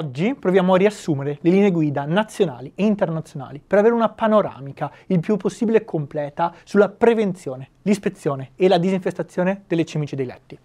Oggi proviamo a riassumere le linee guida nazionali e internazionali per avere una panoramica il più possibile completa sulla prevenzione, l'ispezione e la disinfestazione delle cimici dei letti.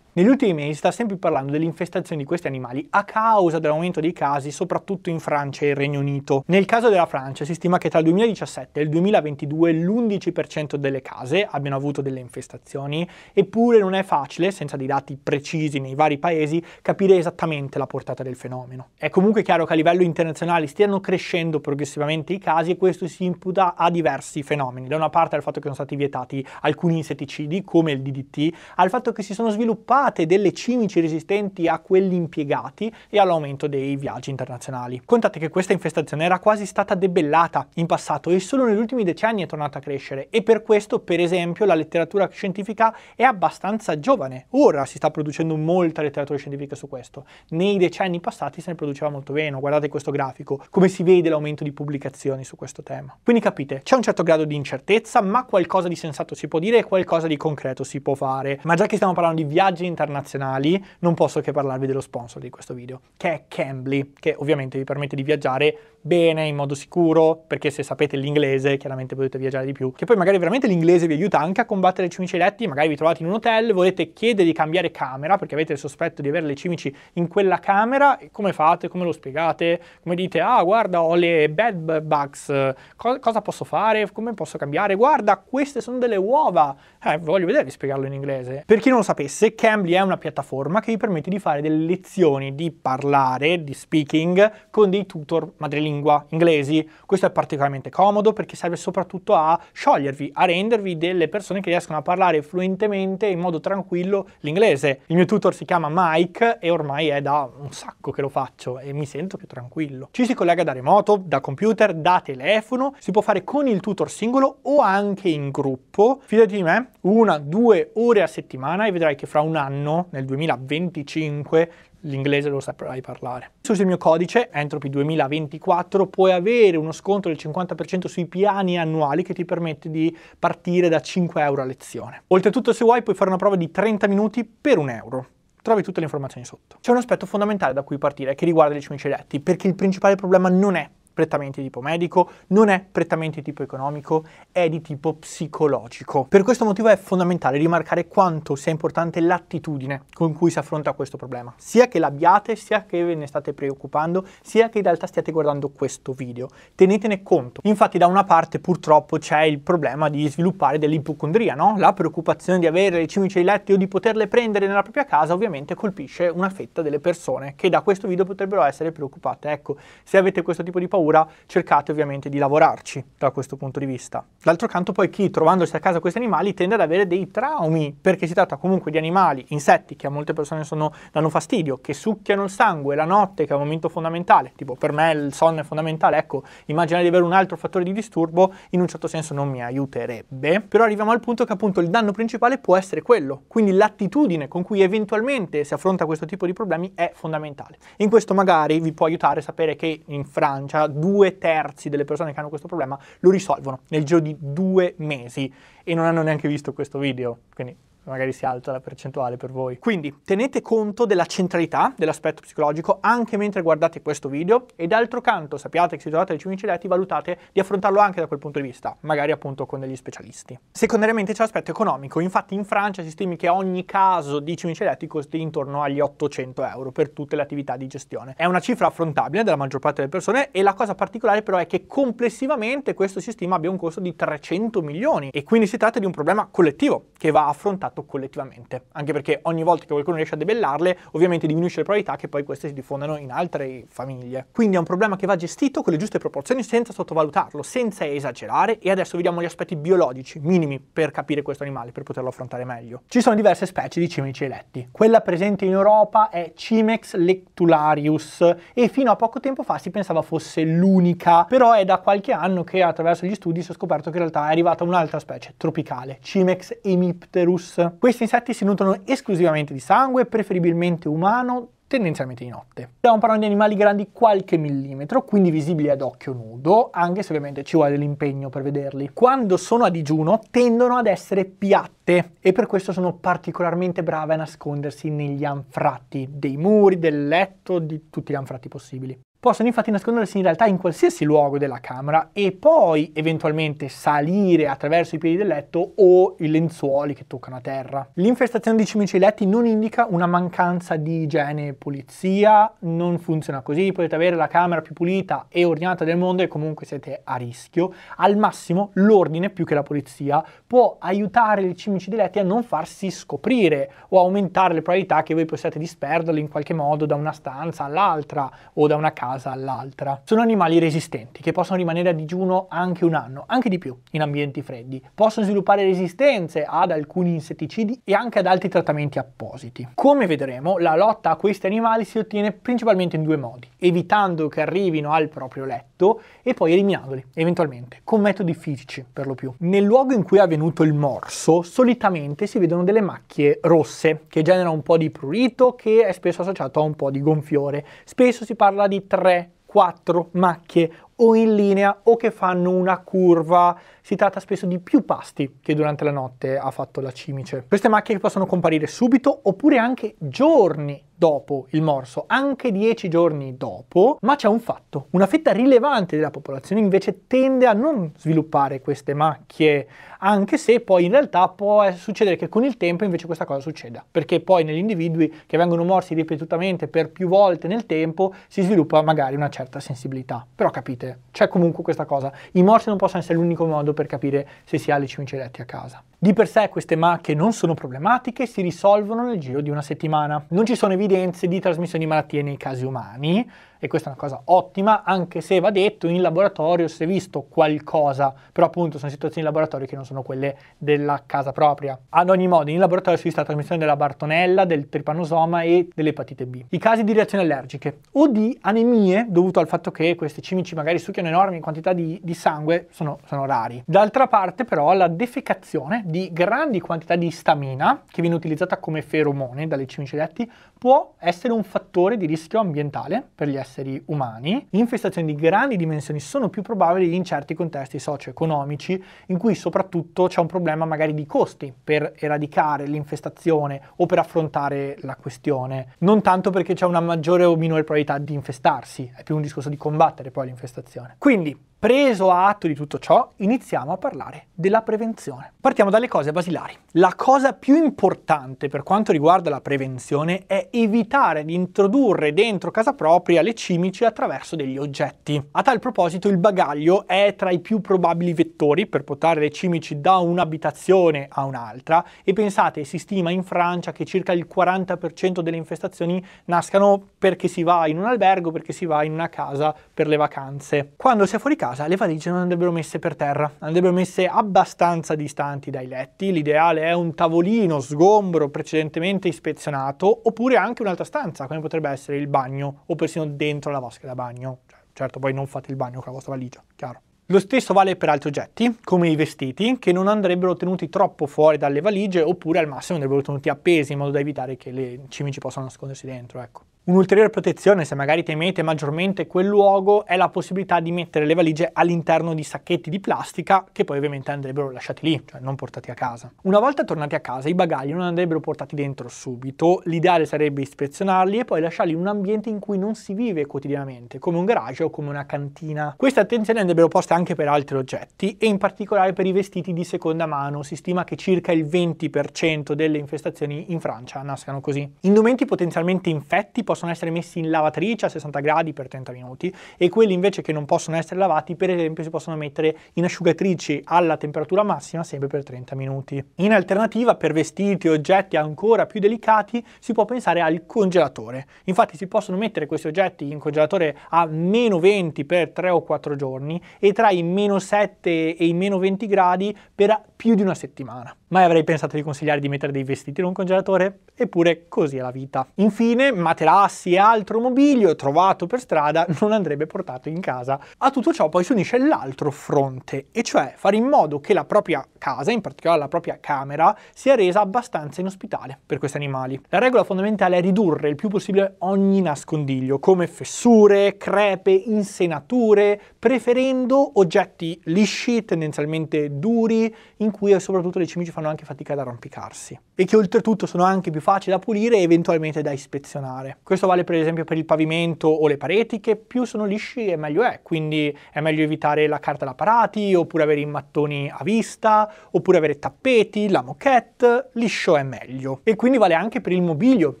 Negli ultimi mesi si sta sempre parlando dell'infestazione di questi animali a causa dell'aumento dei casi soprattutto in Francia e il Regno Unito. Nel caso della Francia si stima che tra il 2017 e il 2022 l'11% delle case abbiano avuto delle infestazioni, eppure non è facile, senza dei dati precisi nei vari paesi, capire esattamente la portata del fenomeno. È comunque chiaro che a livello internazionale stiano crescendo progressivamente i casi e questo si imputa a diversi fenomeni. Da una parte al fatto che sono stati vietati alcuni insetticidi come il DDT, al fatto che si sono sviluppati derivate delle cimici resistenti a quelli impiegati e all'aumento dei viaggi internazionali. Contate che questa infestazione era quasi stata debellata in passato e solo negli ultimi decenni è tornata a crescere e per questo, per esempio, la letteratura scientifica è abbastanza giovane. Ora si sta producendo molta letteratura scientifica su questo. Nei decenni passati se ne produceva molto meno. Guardate questo grafico, come si vede l'aumento di pubblicazioni su questo tema. Quindi capite, c'è un certo grado di incertezza, ma qualcosa di sensato si può dire e qualcosa di concreto si può fare. Ma già che stiamo parlando di viaggi internazionali, non posso che parlarvi dello sponsor di questo video, che è Cambly, che ovviamente vi permette di viaggiare bene, in modo sicuro, perché se sapete l'inglese chiaramente potete viaggiare di più, che poi magari veramente l'inglese vi aiuta anche a combattere i cimici eletti, magari vi trovate in un hotel, volete chiedere di cambiare camera perché avete il sospetto di avere le cimici in quella camera, come fate, come lo spiegate, come dite, ah guarda ho le bed bugs, co- cosa posso fare, come posso cambiare, guarda queste sono delle uova, eh voglio vedere di spiegarlo in inglese. Per chi non lo sapesse, Cambly Cambly è una piattaforma che vi permette di fare delle lezioni di parlare, di speaking, con dei tutor madrelingua inglesi. Questo è particolarmente comodo perché serve soprattutto a sciogliervi, a rendervi delle persone che riescono a parlare fluentemente in modo tranquillo l'inglese. Il mio tutor si chiama Mike e ormai è da un sacco che lo faccio e mi sento più tranquillo. Ci si collega da remoto, da computer, da telefono, si può fare con il tutor singolo o anche in gruppo. Fidati di me, una, due ore a settimana e vedrai che fra un quell'anno, nel 2025, l'inglese lo saprai parlare. Usi il mio codice Entropy 2024 puoi avere uno sconto del 50% sui piani annuali che ti permette di partire da 5 euro a lezione. Oltretutto se vuoi puoi fare una prova di 30 minuti per un euro trovi tutte le informazioni sotto. C'è un aspetto fondamentale da cui partire che riguarda gli cimici eletti, perché il principale problema non è prettamente tipo medico, non è prettamente di tipo economico, è di tipo psicologico. Per questo motivo è fondamentale rimarcare quanto sia importante l'attitudine con cui si affronta questo problema, sia che l'abbiate, sia che ve ne state preoccupando, sia che in realtà stiate guardando questo video. Tenetene conto. Infatti da una parte purtroppo c'è il problema di sviluppare dell'ipocondria, no? La preoccupazione di avere le cimici ai letti o di poterle prendere nella propria casa ovviamente colpisce una fetta delle persone che da questo video potrebbero essere preoccupate. Ecco, se avete questo tipo di paura paura, cercate ovviamente di lavorarci da questo punto di vista. D'altro canto poi chi trovandosi a casa questi animali tende ad avere dei traumi, perché si tratta comunque di animali, insetti che a molte persone sono, danno fastidio, che succhiano il sangue la notte, che è un momento fondamentale, tipo per me il sonno è fondamentale, ecco, immaginare di avere un altro fattore di disturbo in un certo senso non mi aiuterebbe, però arriviamo al punto che appunto il danno principale può essere quello, quindi l'attitudine con cui eventualmente si affronta questo tipo di problemi è fondamentale. In questo magari vi può aiutare sapere che in Francia due terzi delle persone che hanno questo problema lo risolvono nel giro di due mesi e non hanno neanche visto questo video. Quindi magari sia alta la percentuale per voi. Quindi tenete conto della centralità dell'aspetto psicologico anche mentre guardate questo video e d'altro canto sappiate che se trovate dei cimici letti valutate di affrontarlo anche da quel punto di vista, magari appunto con degli specialisti. Secondariamente c'è l'aspetto economico, infatti in Francia si stimi che ogni caso di cimici letti costi intorno agli 800 euro per tutte le attività di gestione. È una cifra affrontabile dalla maggior parte delle persone e la cosa particolare però è che complessivamente questo sistema abbia un costo di 300 milioni e quindi si tratta di un problema collettivo che va affrontato collettivamente, anche perché ogni volta che qualcuno riesce a debellarle, ovviamente diminuisce le probabilità che poi queste si diffondano in altre famiglie. Quindi è un problema che va gestito con le giuste proporzioni senza sottovalutarlo, senza esagerare e adesso vediamo gli aspetti biologici minimi per capire questo animale, per poterlo affrontare meglio. Ci sono diverse specie di cimici eletti. Quella presente in Europa è Cimex lectularius e fino a poco tempo fa si pensava fosse l'unica, però è da qualche anno che attraverso gli studi si è scoperto che in realtà è arrivata un'altra specie tropicale, Cimex emilis Hemipterus. Questi insetti si nutrono esclusivamente di sangue, preferibilmente umano, tendenzialmente di notte. Stiamo parlando di animali grandi qualche millimetro, quindi visibili ad occhio nudo, anche se ovviamente ci vuole l'impegno per vederli. Quando sono a digiuno tendono ad essere piatte e per questo sono particolarmente brave a nascondersi negli anfratti dei muri, del letto, di tutti gli anfratti possibili. Possono infatti nascondersi in realtà in qualsiasi luogo della camera e poi eventualmente salire attraverso i piedi del letto o i lenzuoli che toccano a terra. L'infestazione di cimici letti non indica una mancanza di igiene e pulizia, non funziona così, potete avere la camera più pulita e ordinata del mondo e comunque siete a rischio. Al massimo l'ordine più che la pulizia può aiutare i cimici diletti a non farsi scoprire o aumentare le probabilità che voi possiate disperderli in qualche modo da una stanza all'altra o da una casa casa all'altra. Sono animali resistenti che possono rimanere a digiuno anche un anno, anche di più, in ambienti freddi. Possono sviluppare resistenze ad alcuni insetticidi e anche ad altri trattamenti appositi. Come vedremo, la lotta a questi animali si ottiene principalmente in due modi, evitando che arrivino al proprio letto e poi eliminandoli, eventualmente, con metodi fisici per lo più. Nel luogo in cui è avvenuto il morso, solitamente si vedono delle macchie rosse, che generano un po' di prurito, che è spesso associato a un po' di gonfiore. Spesso si parla di 3, 4 macchie o in linea o che fanno una curva. Si tratta spesso di più pasti che durante la notte ha fatto la cimice. Queste macchie possono comparire subito oppure anche giorni dopo il morso, anche dieci giorni dopo, ma c'è un fatto, una fetta rilevante della popolazione invece tende a non sviluppare queste macchie, anche se poi in realtà può succedere che con il tempo invece questa cosa succeda, perché poi negli individui che vengono morsi ripetutamente per più volte nel tempo si sviluppa magari una certa sensibilità. Però capite, c'è comunque questa cosa. I morsi non possono essere l'unico modo per capire se si ha le cimiceretti a casa. Di per sé queste macchie non sono problematiche, si risolvono nel giro di una settimana. Non ci sono evidenze di trasmissione di malattie nei casi umani, e questa è una cosa ottima, anche se va detto in laboratorio si è visto qualcosa, però appunto sono situazioni in laboratorio che non sono quelle della casa propria. Ad ogni modo, in laboratorio si è vista la trasmissione della Bartonella, del tripanosoma e dell'epatite B. I casi di reazioni allergiche o di anemie dovute al fatto che questi cimici magari succhiano enormi quantità di, di sangue sono, sono rari. D'altra parte però la defecazione di grandi quantità di stamina, che viene utilizzata come feromone dalle cimici letti, può essere un fattore di rischio ambientale per gli esseri esseri umani, infestazioni di grandi dimensioni sono più probabili in certi contesti socio-economici in cui soprattutto c'è un problema magari di costi per eradicare l'infestazione o per affrontare la questione, non tanto perché c'è una maggiore o minore probabilità di infestarsi, è più un discorso di combattere poi l'infestazione. Quindi Preso atto di tutto ciò, iniziamo a parlare della prevenzione. Partiamo dalle cose basilari. La cosa più importante per quanto riguarda la prevenzione è evitare di introdurre dentro casa propria le cimici attraverso degli oggetti. A tal proposito il bagaglio è tra i più probabili vettori per portare le cimici da un'abitazione a un'altra e pensate, si stima in Francia che circa il 40% delle infestazioni nascano perché si va in un albergo, perché si va in una casa per le vacanze. Quando si è fuori casa casa le valigie non andrebbero messe per terra, andrebbero messe abbastanza distanti dai letti, l'ideale è un tavolino sgombro precedentemente ispezionato oppure anche un'altra stanza, come potrebbe essere il bagno o persino dentro la vasca da bagno. Cioè, certo, poi non fate il bagno con la vostra valigia, chiaro. Lo stesso vale per altri oggetti, come i vestiti, che non andrebbero tenuti troppo fuori dalle valigie oppure al massimo andrebbero tenuti appesi in modo da evitare che le cimici possano nascondersi dentro, ecco. Un'ulteriore protezione, se magari temete maggiormente quel luogo, è la possibilità di mettere le valigie all'interno di sacchetti di plastica che poi ovviamente andrebbero lasciati lì, cioè non portati a casa. Una volta tornati a casa i bagagli non andrebbero portati dentro subito, l'ideale sarebbe ispezionarli e poi lasciarli in un ambiente in cui non si vive quotidianamente, come un garage o come una cantina. Queste attenzioni andrebbero poste anche per altri oggetti e in particolare per i vestiti di seconda mano, si stima che circa il 20% delle infestazioni in Francia nascano così. Indumenti potenzialmente infetti possono possono essere messi in lavatrice a 60 gradi per 30 minuti e quelli invece che non possono essere lavati per esempio si possono mettere in asciugatrici alla temperatura massima sempre per 30 minuti. In alternativa per vestiti e oggetti ancora più delicati si può pensare al congelatore. Infatti si possono mettere questi oggetti in congelatore a meno 20 per 3 o 4 giorni e tra i meno 7 e i meno 20 gradi per più di una settimana. Mai avrei pensato di consigliare di mettere dei vestiti in un congelatore? Eppure così è la vita. Infine, materassi e altro mobilio trovato per strada non andrebbe portato in casa. A tutto ciò poi si unisce l'altro fronte, e cioè fare in modo che la propria casa, in particolare la propria camera, sia resa abbastanza inospitale per questi animali. La regola fondamentale è ridurre il più possibile ogni nascondiglio, come fessure, crepe, insenature, preferendo oggetti lisci, tendenzialmente duri, in cui soprattutto le cimici fanno anche fatica ad arrampicarsi e che oltretutto sono anche più facili da pulire e eventualmente da ispezionare. Questo vale per esempio per il pavimento o le pareti che più sono lisci e meglio è, quindi è meglio evitare la carta da parati oppure avere i mattoni a vista oppure avere tappeti, la moquette, liscio è meglio. E quindi vale anche per il mobilio,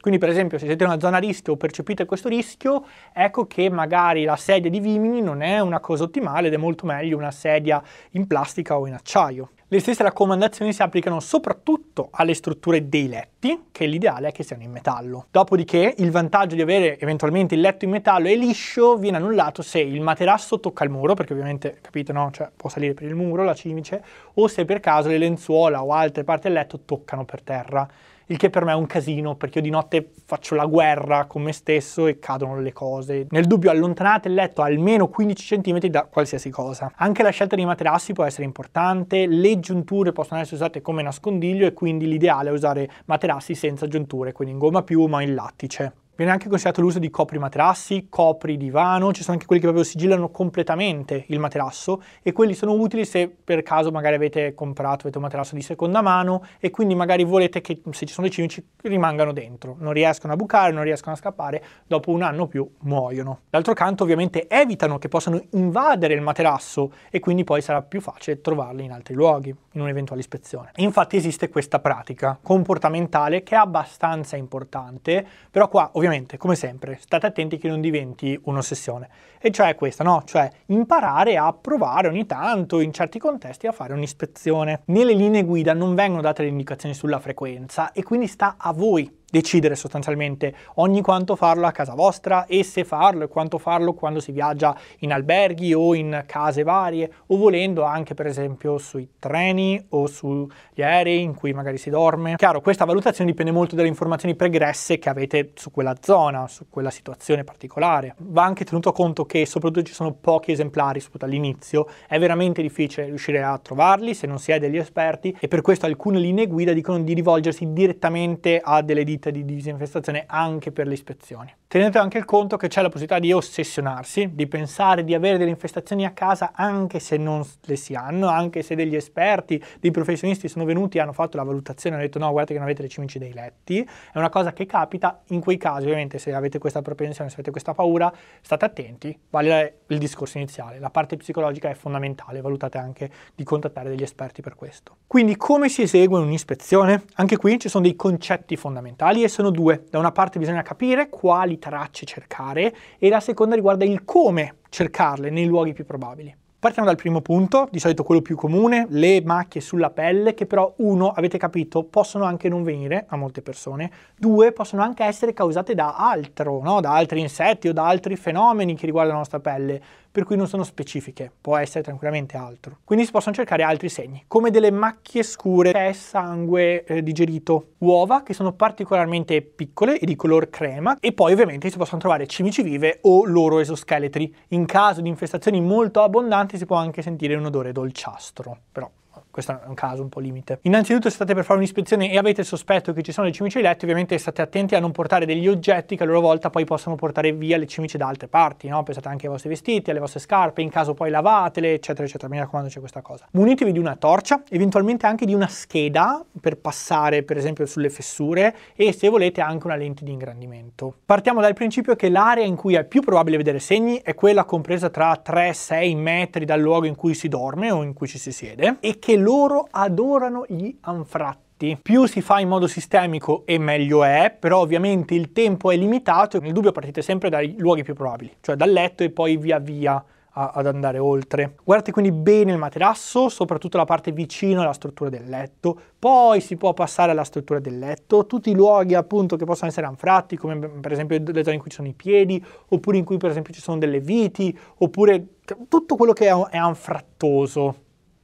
quindi per esempio se siete in una zona a rischio o percepite questo rischio, ecco che magari la sedia di Vimini non è una cosa ottimale ed è molto meglio una sedia in plastica o in acciaio. Le stesse raccomandazioni si applicano soprattutto alle strutture dei letti, che l'ideale è che siano in metallo. Dopodiché il vantaggio di avere eventualmente il letto in metallo e liscio viene annullato se il materasso tocca il muro, perché ovviamente, capite, no? Cioè può salire per il muro, la cimice, o se per caso le lenzuola o altre parti del letto toccano per terra il che per me è un casino perché io di notte faccio la guerra con me stesso e cadono le cose. Nel dubbio allontanate il letto almeno 15 cm da qualsiasi cosa. Anche la scelta dei materassi può essere importante, le giunture possono essere usate come nascondiglio e quindi l'ideale è usare materassi senza giunture, quindi in gomma piuma o in lattice. Viene anche considerato l'uso di copri materassi, copri divano, ci sono anche quelli che proprio sigillano completamente il materasso e quelli sono utili se per caso magari avete comprato, avete un materasso di seconda mano e quindi magari volete che se ci sono dei cimici rimangano dentro, non riescono a bucare, non riescono a scappare, dopo un anno o più muoiono. D'altro canto ovviamente evitano che possano invadere il materasso e quindi poi sarà più facile trovarli in altri luoghi, in un'eventuale ispezione. Infatti esiste questa pratica comportamentale che è abbastanza importante, però qua ovviamente ovviamente, come sempre, state attenti che non diventi un'ossessione. E cioè questa, no? Cioè imparare a provare ogni tanto, in certi contesti, a fare un'ispezione. Nelle linee guida non vengono date le indicazioni sulla frequenza e quindi sta a voi decidere sostanzialmente ogni quanto farlo a casa vostra e se farlo e quanto farlo quando si viaggia in alberghi o in case varie o volendo anche per esempio sui treni o sugli aerei in cui magari si dorme. Chiaro, questa valutazione dipende molto dalle informazioni pregresse che avete su quella zona, su quella situazione particolare. Va anche tenuto conto che soprattutto ci sono pochi esemplari, soprattutto all'inizio, è veramente difficile riuscire a trovarli se non si è degli esperti e per questo alcune linee guida dicono di rivolgersi direttamente a delle ditte di disinfestazione anche per le ispezioni. Tenete anche conto che c'è la possibilità di ossessionarsi, di pensare di avere delle infestazioni a casa anche se non le si hanno, anche se degli esperti, dei professionisti sono venuti e hanno fatto la valutazione e hanno detto no, guardate che non avete le cimici dei letti. È una cosa che capita in quei casi, ovviamente se avete questa propensione, se avete questa paura, state attenti, vale il discorso iniziale. La parte psicologica è fondamentale, valutate anche di contattare degli esperti per questo. Quindi come si esegue un'ispezione? Anche qui ci sono dei concetti fondamentali e sono due. Da una parte bisogna capire quali quali tracce cercare e la seconda riguarda il come cercarle nei luoghi più probabili. Partiamo dal primo punto, di solito quello più comune, le macchie sulla pelle che però uno, avete capito, possono anche non venire a molte persone, due, possono anche essere causate da altro, no? da altri insetti o da altri fenomeni che riguardano la nostra pelle per cui non sono specifiche, può essere tranquillamente altro. Quindi si possono cercare altri segni, come delle macchie scure, tè, sangue eh, digerito, uova che sono particolarmente piccole e di color crema e poi ovviamente si possono trovare cimici vive o loro esoscheletri. In caso di infestazioni molto abbondanti si può anche sentire un odore dolciastro, però questo è un caso un po' limite. Innanzitutto se state per fare un'ispezione e avete il sospetto che ci sono le cimici ai ovviamente state attenti a non portare degli oggetti che a loro volta poi possono portare via le cimici da altre parti, no? Pensate anche ai vostri vestiti, alle vostre scarpe, in caso poi lavatele, eccetera, eccetera. Mi raccomando c'è questa cosa. Munitevi di una torcia, eventualmente anche di una scheda per passare per esempio sulle fessure e se volete anche una lente di ingrandimento. Partiamo dal principio che l'area in cui è più probabile vedere segni è quella compresa tra 3 6 metri dal luogo in cui si dorme o in cui ci si siede e che loro adorano gli anfratti. Più si fa in modo sistemico e meglio è, però ovviamente il tempo è limitato e nel dubbio partite sempre dai luoghi più probabili, cioè dal letto e poi via via ad andare oltre. Guardate quindi bene il materasso, soprattutto la parte vicino alla struttura del letto, poi si può passare alla struttura del letto, tutti i luoghi appunto che possono essere anfratti, come per esempio le zone in cui ci sono i piedi, oppure in cui per esempio ci sono delle viti, oppure tutto quello che è anfrattoso.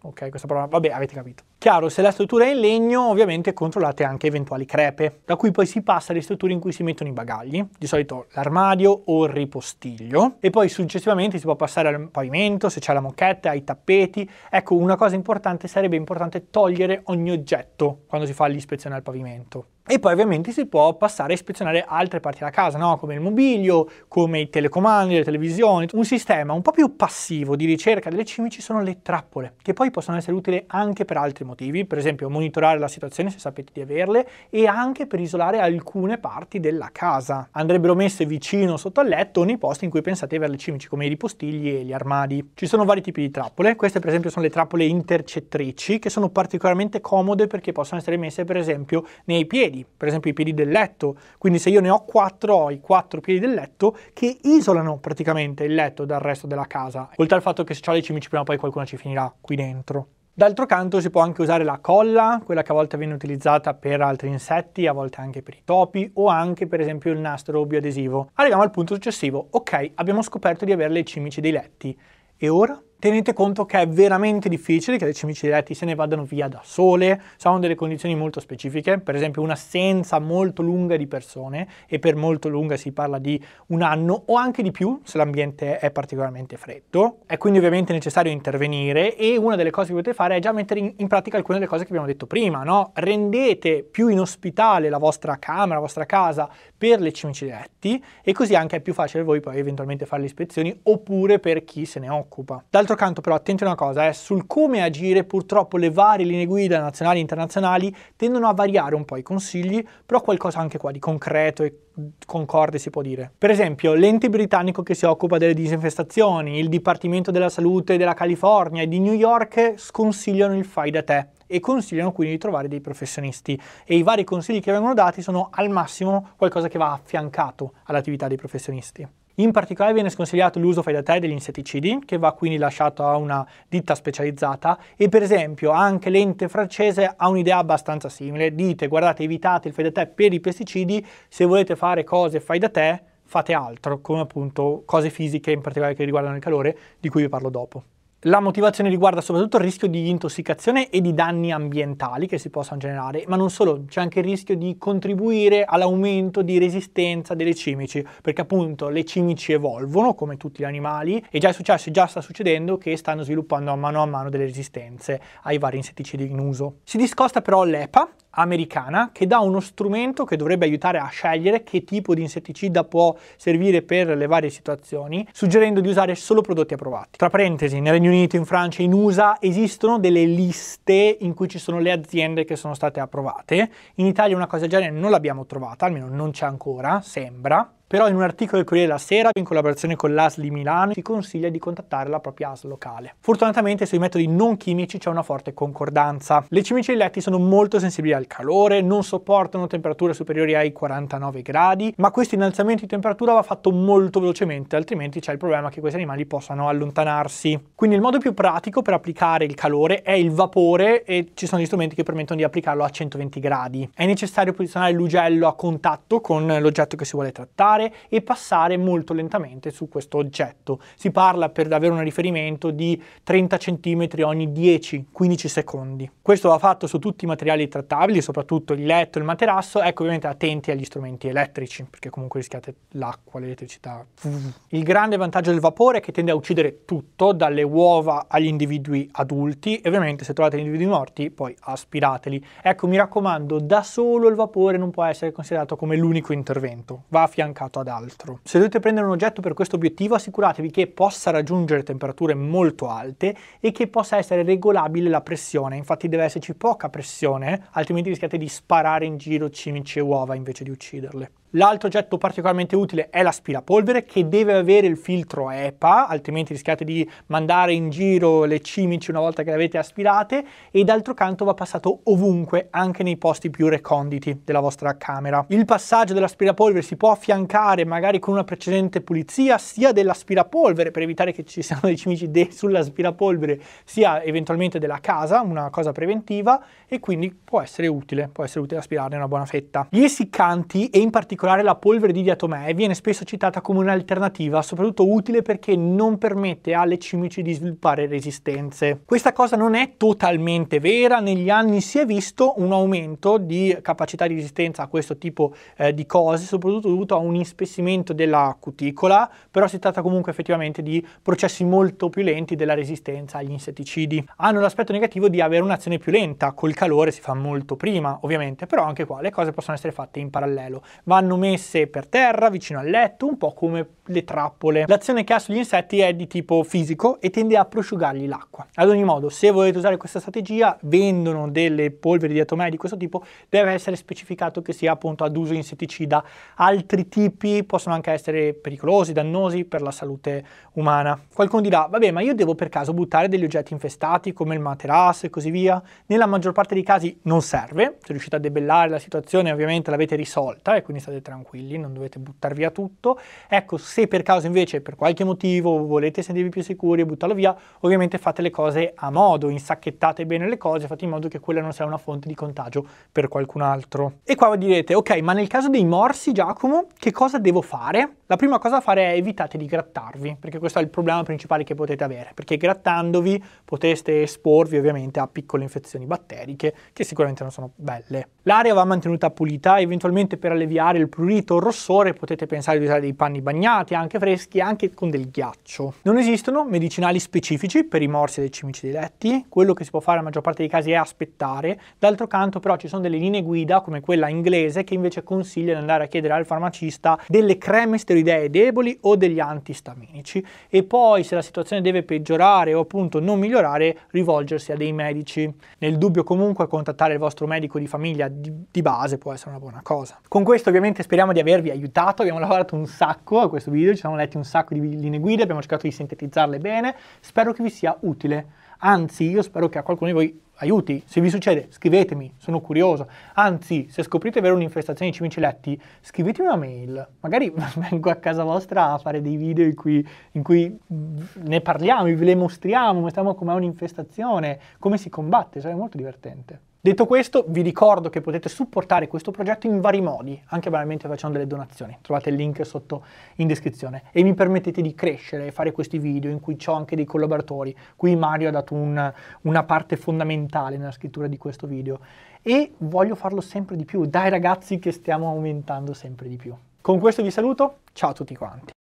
Ok, questa parola, vabbè, avete capito. Chiaro, se la struttura è in legno, ovviamente controllate anche eventuali crepe, da cui poi si passa alle strutture in cui si mettono i bagagli, di solito l'armadio o il ripostiglio, e poi successivamente si può passare al pavimento, se c'è la moquette, ai tappeti. Ecco, una cosa importante sarebbe importante togliere ogni oggetto quando si fa l'ispezione al pavimento. E poi ovviamente si può passare a ispezionare altre parti della casa, no? come il mobilio, come i telecomandi, le televisioni. Un sistema un po' più passivo di ricerca delle cimici sono le trappole, che poi possono essere utili anche per altri motivi motivi, per esempio monitorare la situazione se sapete di averle e anche per isolare alcune parti della casa. Andrebbero messe vicino sotto al letto nei posti in cui pensate avere le cimici come i ripostigli e gli armadi. Ci sono vari tipi di trappole, queste per esempio sono le trappole intercettrici che sono particolarmente comode perché possono essere messe per esempio nei piedi, per esempio i piedi del letto, quindi se io ne ho quattro ho i quattro piedi del letto che isolano praticamente il letto dal resto della casa, oltre al fatto che se ho le cimici prima o poi qualcuno ci finirà qui dentro. D'altro canto si può anche usare la colla, quella che a volte viene utilizzata per altri insetti, a volte anche per i topi o anche per esempio il nastro bioadesivo. Arriviamo al punto successivo. Ok, abbiamo scoperto di avere le cimici dei letti. E ora? tenete conto che è veramente difficile che le cimici diretti se ne vadano via da sole, sono delle condizioni molto specifiche, per esempio un'assenza molto lunga di persone e per molto lunga si parla di un anno o anche di più se l'ambiente è particolarmente freddo. È quindi ovviamente necessario intervenire e una delle cose che potete fare è già mettere in, pratica alcune delle cose che abbiamo detto prima, no? Rendete più inospitale la vostra camera, la vostra casa per le cimici diretti e così anche è più facile voi poi eventualmente fare le ispezioni oppure per chi se ne occupa. D'altro D'altro canto però attenti a una cosa, eh, sul come agire purtroppo le varie linee guida nazionali e internazionali tendono a variare un po' i consigli, però qualcosa anche qua di concreto e concorde si può dire. Per esempio l'ente britannico che si occupa delle disinfestazioni, il Dipartimento della Salute della California e di New York sconsigliano il fai da te e consigliano quindi di trovare dei professionisti e i vari consigli che vengono dati sono al massimo qualcosa che va affiancato all'attività dei professionisti. In particolare viene sconsigliato l'uso fai da te degli insetticidi, che va quindi lasciato a una ditta specializzata e per esempio anche l'ente francese ha un'idea abbastanza simile, dite guardate evitate il fai da te per i pesticidi, se volete fare cose fai da te fate altro, come appunto cose fisiche in particolare che riguardano il calore, di cui vi parlo dopo. La motivazione riguarda soprattutto il rischio di intossicazione e di danni ambientali che si possono generare, ma non solo, c'è anche il rischio di contribuire all'aumento di resistenza delle cimici, perché appunto le cimici evolvono come tutti gli animali e già è successo, già sta succedendo che stanno sviluppando a mano a mano delle resistenze ai vari insetticidi in uso. Si discosta però l'EPA, americana che dà uno strumento che dovrebbe aiutare a scegliere che tipo di insetticida può servire per le varie situazioni, suggerendo di usare solo prodotti approvati. Tra parentesi, nel Regno Unito, in Francia, in USA esistono delle liste in cui ci sono le aziende che sono state approvate. In Italia una cosa del genere non l'abbiamo trovata, almeno non c'è ancora, sembra. Però in un articolo del Corriere della Sera, in collaborazione con l'AS di Milano, si consiglia di contattare la propria AS locale. Fortunatamente sui metodi non chimici c'è una forte concordanza. Le cimici letti sono molto sensibili al calore, non sopportano temperature superiori ai 49 gradi, ma questo innalzamento di temperatura va fatto molto velocemente, altrimenti c'è il problema che questi animali possano allontanarsi. Quindi il modo più pratico per applicare il calore è il vapore e ci sono gli strumenti che permettono di applicarlo a 120 gradi. È necessario posizionare l'ugello a contatto con l'oggetto che si vuole trattare, scattare e passare molto lentamente su questo oggetto. Si parla, per avere un riferimento, di 30 cm ogni 10-15 secondi. Questo va fatto su tutti i materiali trattabili, soprattutto il letto, il materasso, ecco ovviamente attenti agli strumenti elettrici, perché comunque rischiate l'acqua, l'elettricità. Il grande vantaggio del vapore è che tende a uccidere tutto, dalle uova agli individui adulti, e ovviamente se trovate individui morti poi aspirateli. Ecco, mi raccomando, da solo il vapore non può essere considerato come l'unico intervento, va affiancato destinato ad altro. Se dovete prendere un oggetto per questo obiettivo assicuratevi che possa raggiungere temperature molto alte e che possa essere regolabile la pressione, infatti deve esserci poca pressione altrimenti rischiate di sparare in giro cimici e uova invece di ucciderle. L'altro oggetto particolarmente utile è l'aspirapolvere che deve avere il filtro EPA, altrimenti rischiate di mandare in giro le cimici una volta che le avete aspirate e d'altro canto va passato ovunque, anche nei posti più reconditi della vostra camera. Il passaggio dell'aspirapolvere si può affiancare magari con una precedente pulizia sia dell'aspirapolvere per evitare che ci siano dei cimici de sull'aspirapolvere sia eventualmente della casa, una cosa preventiva e quindi può essere utile, può essere utile aspirarne una buona fetta. Gli essiccanti e in particolare particolare la polvere di diatomee viene spesso citata come un'alternativa, soprattutto utile perché non permette alle cimici di sviluppare resistenze. Questa cosa non è totalmente vera, negli anni si è visto un aumento di capacità di resistenza a questo tipo eh, di cose, soprattutto dovuto a un ispessimento della cuticola, però si tratta comunque effettivamente di processi molto più lenti della resistenza agli insetticidi. Hanno l'aspetto negativo di avere un'azione più lenta, col calore si fa molto prima ovviamente, però anche qua le cose possono essere fatte in parallelo, vanno vanno messe per terra, vicino al letto, un po' come le trappole. L'azione che ha sugli insetti è di tipo fisico e tende a prosciugargli l'acqua. Ad ogni modo, se volete usare questa strategia, vendono delle polveri di atomai di questo tipo, deve essere specificato che sia appunto ad uso insetticida. Altri tipi possono anche essere pericolosi, dannosi per la salute umana. Qualcuno dirà, vabbè, ma io devo per caso buttare degli oggetti infestati come il materasso e così via? Nella maggior parte dei casi non serve, se riuscite a debellare la situazione ovviamente l'avete risolta e quindi state tranquilli, non dovete buttare via tutto. Ecco, se per caso invece per qualche motivo volete sentirvi più sicuri e buttarlo via, ovviamente fate le cose a modo, insacchettate bene le cose, fate in modo che quella non sia una fonte di contagio per qualcun altro. E qua direte, ok, ma nel caso dei morsi, Giacomo, che cosa devo fare? La prima cosa da fare è evitate di grattarvi, perché questo è il problema principale che potete avere, perché grattandovi poteste esporvi ovviamente a piccole infezioni batteriche, che sicuramente non sono belle. L'aria va mantenuta pulita, eventualmente per alleviare il prurito o rossore potete pensare di usare dei panni bagnati, anche freschi, anche con del ghiaccio. Non esistono medicinali specifici per i morsi dei cimici dei letti, quello che si può fare nella maggior parte dei casi è aspettare, d'altro canto però ci sono delle linee guida come quella inglese che invece consiglia di andare a chiedere al farmacista delle creme steroidee deboli o degli antistaminici e poi se la situazione deve peggiorare o appunto non migliorare rivolgersi a dei medici. Nel dubbio comunque contattare il vostro medico di famiglia di, di base può essere una buona cosa. Con questo ovviamente niente, speriamo di avervi aiutato, abbiamo lavorato un sacco a questo video, ci siamo letti un sacco di linee guida, abbiamo cercato di sintetizzarle bene, spero che vi sia utile, anzi io spero che a qualcuno di voi aiuti, se vi succede scrivetemi, sono curioso, anzi se scoprite avere un'infestazione di cimicelletti scrivetemi una mail, magari vengo a casa vostra a fare dei video in cui, in cui ne parliamo, vi le mostriamo, mostriamo com'è un'infestazione, come si combatte, sarebbe molto divertente. Detto questo, vi ricordo che potete supportare questo progetto in vari modi, anche banalmente facendo delle donazioni. Trovate il link sotto in descrizione. E mi permettete di crescere e fare questi video in cui ho anche dei collaboratori. Qui Mario ha dato un, una parte fondamentale nella scrittura di questo video. E voglio farlo sempre di più, dai ragazzi che stiamo aumentando sempre di più. Con questo vi saluto, ciao a tutti quanti.